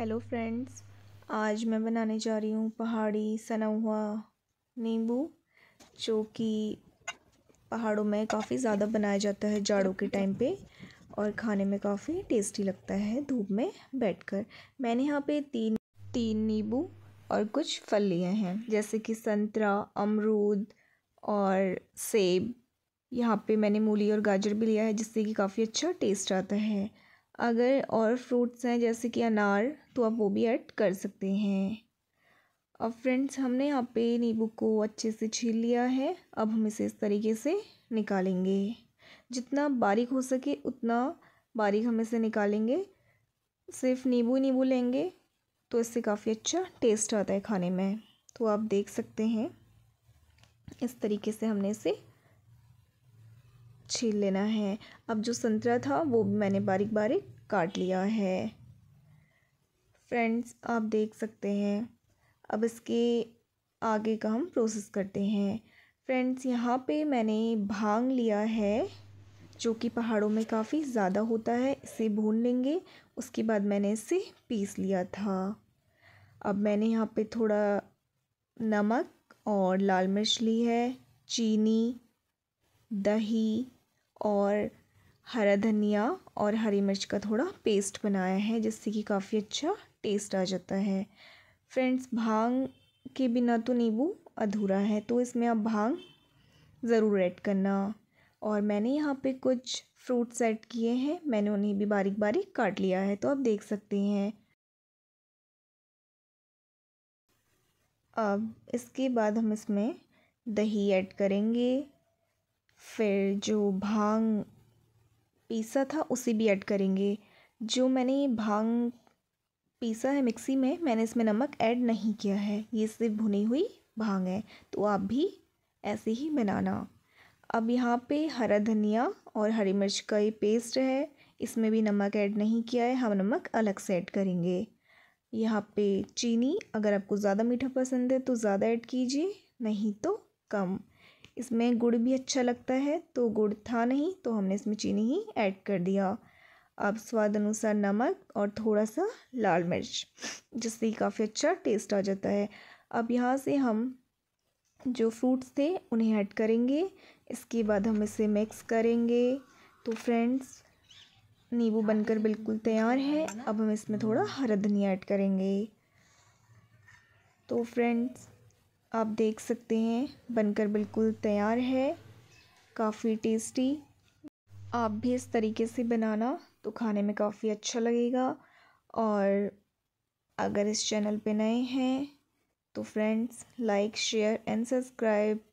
hello friends आज मैं बनाने जा रही हूँ पहाड़ी सना हुआ नींबू जो कि पहाड़ों में काफ़ी ज़्यादा बनाया जाता है जाड़ों के टाइम पे और खाने में काफ़ी टेस्टी लगता है धूप में बैठकर मैंने यहाँ पे तीन तीन नींबू और कुछ फल लिए हैं जैसे कि संतरा अमरूद और सेब यहाँ पे मैंने मूली और गाजर भी लिया है जिससे कि काफ़ी अच्छा टेस्ट आता है अगर और फ्रूट्स हैं जैसे कि अनार तो आप वो भी ऐड कर सकते हैं अब फ्रेंड्स हमने यहाँ पे नींबू को अच्छे से छील लिया है अब हम इसे इस तरीके से निकालेंगे जितना बारीक हो सके उतना बारीक हम इसे निकालेंगे सिर्फ नींबू नींबू लेंगे तो इससे काफ़ी अच्छा टेस्ट आता है खाने में तो आप देख सकते हैं इस तरीके से हमने इसे छील लेना है अब जो संतरा था वो भी मैंने बारीक बारीक काट लिया है फ्रेंड्स आप देख सकते हैं अब इसके आगे का हम प्रोसेस करते हैं फ्रेंड्स यहाँ पे मैंने भांग लिया है जो कि पहाड़ों में काफ़ी ज़्यादा होता है इसे भून लेंगे उसके बाद मैंने इसे पीस लिया था अब मैंने यहाँ पे थोड़ा नमक और लाल मिर्च ली है चीनी दही और हरा धनिया और हरी मिर्च का थोड़ा पेस्ट बनाया है जिससे कि काफ़ी अच्छा टेस्ट आ जाता है फ्रेंड्स भांग के बिना तो नींबू अधूरा है तो इसमें आप भांग ज़रूर ऐड करना और मैंने यहाँ पे कुछ फ्रूट्स ऐड किए हैं मैंने उन्हें भी बारीक बारीक काट लिया है तो आप देख सकते हैं अब इसके बाद हम इसमें दही ऐड करेंगे फिर जो भांग पीसा था उसे भी ऐड करेंगे जो मैंने भांग पीसा है मिक्सी में मैंने इसमें नमक ऐड नहीं किया है ये सिर्फ भुनी हुई भांग है तो आप भी ऐसे ही बनाना अब यहाँ पे हरा धनिया और हरी मिर्च का ये पेस्ट है इसमें भी नमक ऐड नहीं किया है हम नमक अलग से ऐड करेंगे यहाँ पे चीनी अगर आपको ज़्यादा मीठा पसंद है तो ज़्यादा ऐड कीजिए नहीं तो कम इसमें गुड़ भी अच्छा लगता है तो गुड़ था नहीं तो हमने इसमें चीनी ही ऐड कर दिया अब स्वाद अनुसार नमक और थोड़ा सा लाल मिर्च जिससे काफ़ी अच्छा टेस्ट आ जाता है अब यहाँ से हम जो फ्रूट्स थे उन्हें ऐड करेंगे इसके बाद हम इसे मिक्स करेंगे तो फ्रेंड्स नींबू बनकर बिल्कुल तैयार है अब हम इसमें थोड़ा हरा धनिया ऐड करेंगे तो फ्रेंड्स आप देख सकते हैं बनकर बिल्कुल तैयार है काफ़ी टेस्टी आप भी इस तरीके से बनाना तो खाने में काफ़ी अच्छा लगेगा और अगर इस चैनल पे नए हैं तो friends like share and subscribe